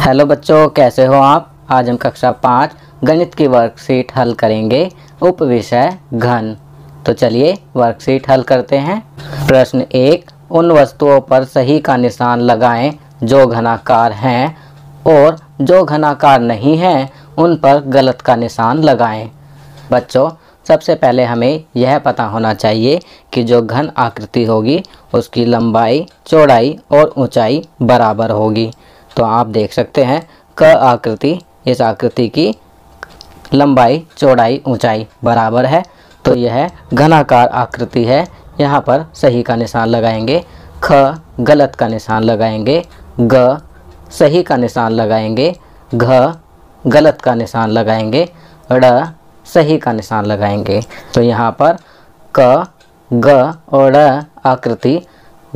Hello बच्चों कैसे हो आप आज हम कक्षा पाँच गणित की वर्कशीट हल करेंगे उप विषय घन तो चलिए वर्कशीट हल करते हैं प्रश्न एक उन वस्तुओं पर सही का निशान लगाएं जो घनाकार हैं और जो घनाकार नहीं हैं उन पर गलत का निशान लगाएं बच्चों सबसे पहले हमें यह पता होना चाहिए कि जो घन आकृति होगी उसकी लंबाई चौड़ाई और ऊंचाई बराबर होगी तो आप देख सकते हैं क आकृति इस आकृति की लंबाई चौड़ाई ऊंचाई बराबर है तो यह घनाकार आकृति है यहाँ पर सही का निशान लगाएंगे ख गलत का निशान लगाएंगे ग सही का निशान लगाएंगे घ गलत का निशान लगाएंगे ड़ सही का निशान लगाएंगे तो यहाँ पर क ग और ड़ आकृति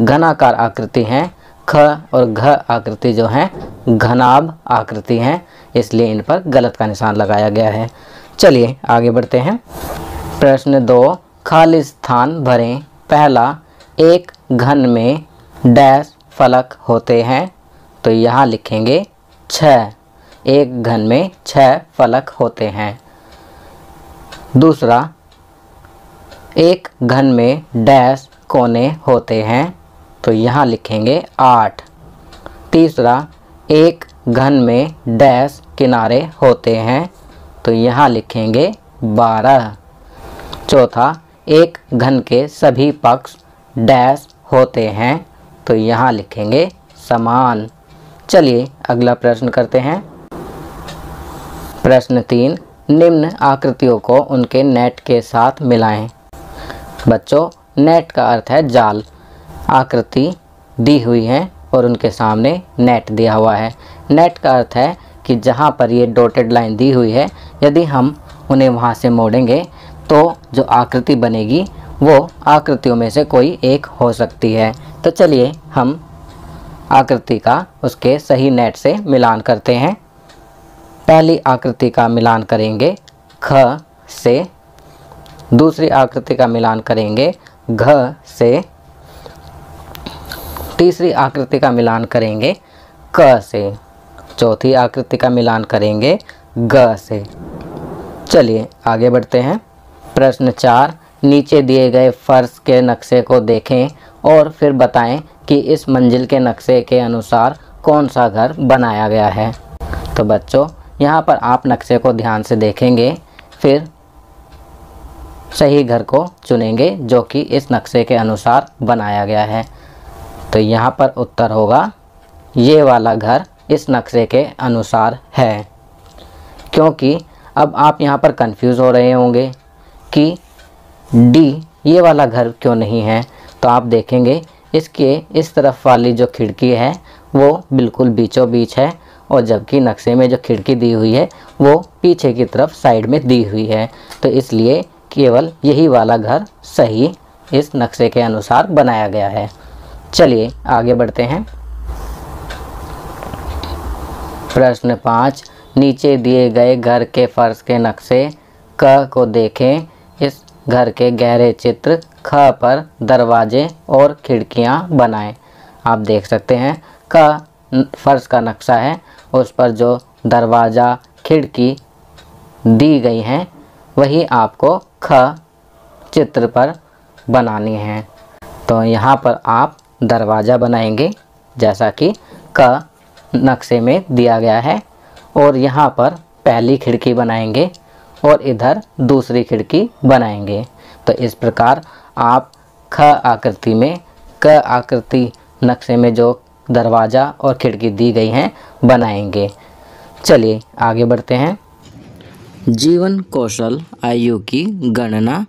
घनाकार आकृति हैं ख और घ आकृति जो हैं घनाभ आकृति हैं इसलिए इन पर गलत का निशान लगाया गया है चलिए आगे बढ़ते हैं प्रश्न दो खाली स्थान भरें पहला एक घन में डैश फलक होते हैं तो यहाँ लिखेंगे छ एक घन में छः फलक होते हैं दूसरा एक घन में डैश कोने होते हैं तो यहाँ लिखेंगे आठ तीसरा एक घन में डैश किनारे होते हैं तो यहाँ लिखेंगे बारह चौथा एक घन के सभी पक्ष डैश होते हैं तो यहाँ लिखेंगे समान चलिए अगला प्रश्न करते हैं प्रश्न तीन निम्न आकृतियों को उनके नेट के साथ मिलाएं बच्चों नेट का अर्थ है जाल आकृति दी हुई है और उनके सामने नेट दिया हुआ है नेट का अर्थ है कि जहाँ पर ये डॉटेड लाइन दी हुई है यदि हम उन्हें वहाँ से मोड़ेंगे तो जो आकृति बनेगी वो आकृतियों में से कोई एक हो सकती है तो चलिए हम आकृति का उसके सही नेट से मिलान करते हैं पहली आकृति का मिलान करेंगे ख से दूसरी आकृति का मिलान करेंगे घ से तीसरी आकृति का मिलान करेंगे क से चौथी आकृति का मिलान करेंगे ग से चलिए आगे बढ़ते हैं प्रश्न चार नीचे दिए गए फर्श के नक्शे को देखें और फिर बताएं कि इस मंजिल के नक्शे के अनुसार कौन सा घर बनाया गया है तो बच्चों यहाँ पर आप नक्शे को ध्यान से देखेंगे फिर सही घर को चुनेंगे जो कि इस नक्शे के अनुसार बनाया गया है तो यहाँ पर उत्तर होगा ये वाला घर इस नक्शे के अनुसार है क्योंकि अब आप यहाँ पर कंफ्यूज हो रहे होंगे कि डी ये वाला घर क्यों नहीं है तो आप देखेंगे इसके इस तरफ वाली जो खिड़की है वो बिल्कुल बीचों बीच है और जबकि नक्शे में जो खिड़की दी हुई है वो पीछे की तरफ साइड में दी हुई है तो इसलिए केवल यही वाला घर सही इस नक्शे के अनुसार बनाया गया है चलिए आगे बढ़ते हैं प्रश्न पाँच नीचे दिए गए घर के फर्श के नक्शे क को देखें इस घर के गहरे चित्र ख पर दरवाजे और खिड़कियां बनाएं आप देख सकते हैं क फर्श का नक्शा है उस पर जो दरवाज़ा खिड़की दी गई हैं वही आपको ख चित्र पर बनानी है तो यहाँ पर आप दरवाज़ा बनाएंगे जैसा कि क नक्शे में दिया गया है और यहाँ पर पहली खिड़की बनाएंगे और इधर दूसरी खिड़की बनाएंगे तो इस प्रकार आप ख आकृति में क आकृति नक्शे में जो दरवाज़ा और खिड़की दी गई हैं बनाएंगे चलिए आगे बढ़ते हैं जीवन कौशल आयु की गणना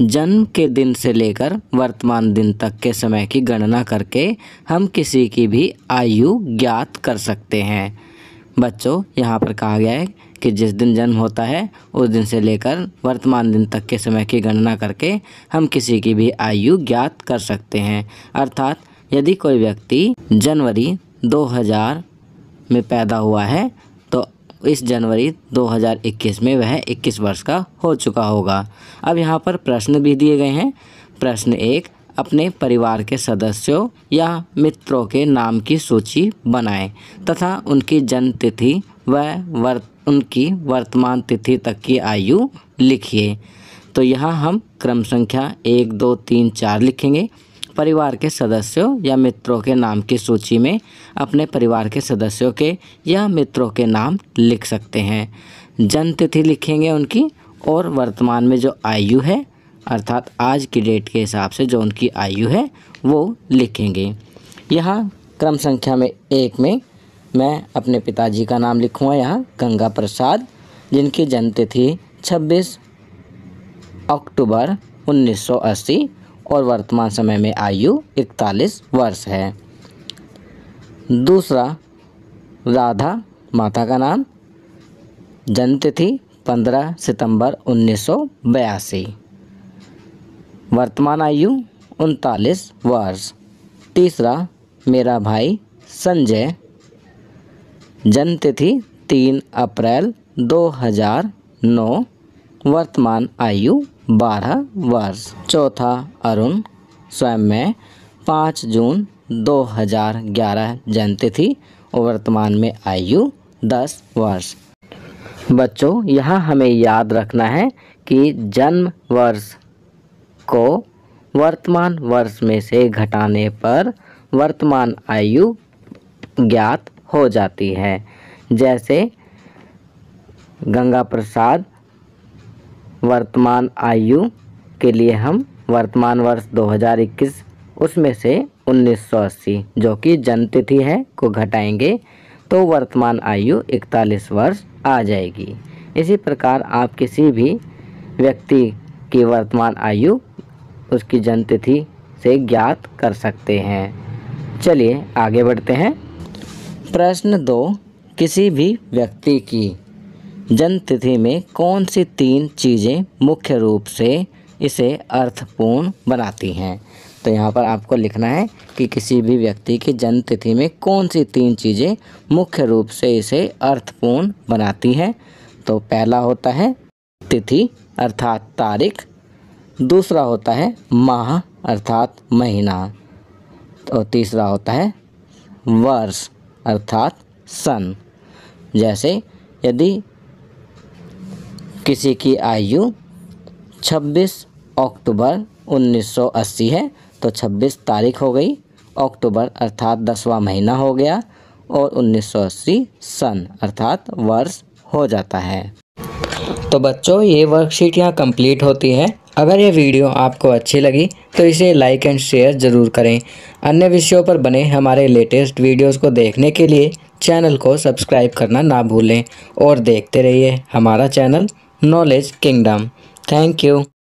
जन्म के दिन से लेकर वर्तमान दिन तक के समय की गणना करके हम किसी की भी आयु ज्ञात कर सकते हैं बच्चों यहाँ पर कहा गया है कि जिस दिन जन्म होता है उस दिन से लेकर वर्तमान दिन तक के समय की गणना करके हम किसी की भी आयु ज्ञात कर सकते हैं अर्थात यदि कोई व्यक्ति जनवरी 2000 में पैदा हुआ है इस जनवरी 2021 में वह 21 वर्ष का हो चुका होगा अब यहाँ पर प्रश्न भी दिए गए हैं प्रश्न एक अपने परिवार के सदस्यों या मित्रों के नाम की सूची बनाएं तथा उनकी जन्म तिथि व वर्त उनकी वर्तमान तिथि तक की आयु लिखिए तो यहाँ हम क्रम संख्या एक दो तीन चार लिखेंगे परिवार के सदस्यों या मित्रों के नाम की सूची में अपने परिवार के सदस्यों के या मित्रों के नाम लिख सकते हैं जन्मतिथि लिखेंगे उनकी और वर्तमान में जो आयु है अर्थात आज की डेट के हिसाब से जो उनकी आयु है वो लिखेंगे यहाँ क्रम संख्या में एक में मैं अपने पिताजी का नाम लिखूँगा यहाँ गंगा प्रसाद जिनकी जन्मतिथि छब्बीस अक्टूबर 1980 और वर्तमान समय में आयु इकतालीस वर्ष है दूसरा राधा माता का नाम जन्मतिथि पंद्रह सितंबर उन्नीस वर्तमान आयु उनतालीस वर्ष तीसरा मेरा भाई संजय जन्मतिथि तीन अप्रैल 2009 वर्तमान आयु 12 वर्ष चौथा अरुण स्वयं में 5 जून 2011 थी और वर्तमान में आयु 10 वर्ष बच्चों यहाँ हमें याद रखना है कि जन्म वर्ष को वर्तमान वर्ष में से घटाने पर वर्तमान आयु ज्ञात हो जाती है जैसे गंगा प्रसाद वर्तमान आयु के लिए हम वर्तमान वर्ष 2021 उसमें से 1980 जो कि जन्मतिथि है को घटाएंगे तो वर्तमान आयु 41 वर्ष आ जाएगी इसी प्रकार आप किसी भी व्यक्ति की वर्तमान आयु उसकी जन्मतिथि से ज्ञात कर सकते हैं चलिए आगे बढ़ते हैं प्रश्न दो किसी भी व्यक्ति की जन्म तिथि में कौन सी तीन चीज़ें मुख्य रूप से इसे अर्थपूर्ण बनाती हैं तो यहाँ पर आपको लिखना है कि किसी भी व्यक्ति की जन्म तिथि में कौन सी तीन चीज़ें मुख्य रूप से इसे अर्थपूर्ण बनाती हैं तो पहला होता है तिथि अर्थात तारीख दूसरा होता है माह अर्थात महीना और तीसरा होता है वर्ष अर्थात सन जैसे यदि किसी की आयु 26 अक्टूबर 1980 है तो 26 तारीख हो गई अक्टूबर अर्थात दसवां महीना हो गया और 1980 सन अर्थात वर्ष हो जाता है तो बच्चों ये वर्कशीट यहाँ कंप्लीट होती है अगर ये वीडियो आपको अच्छी लगी तो इसे लाइक एंड शेयर ज़रूर करें अन्य विषयों पर बने हमारे लेटेस्ट वीडियोस को देखने के लिए चैनल को सब्सक्राइब करना ना भूलें और देखते रहिए हमारा channel knowledge kingdom. Thank you.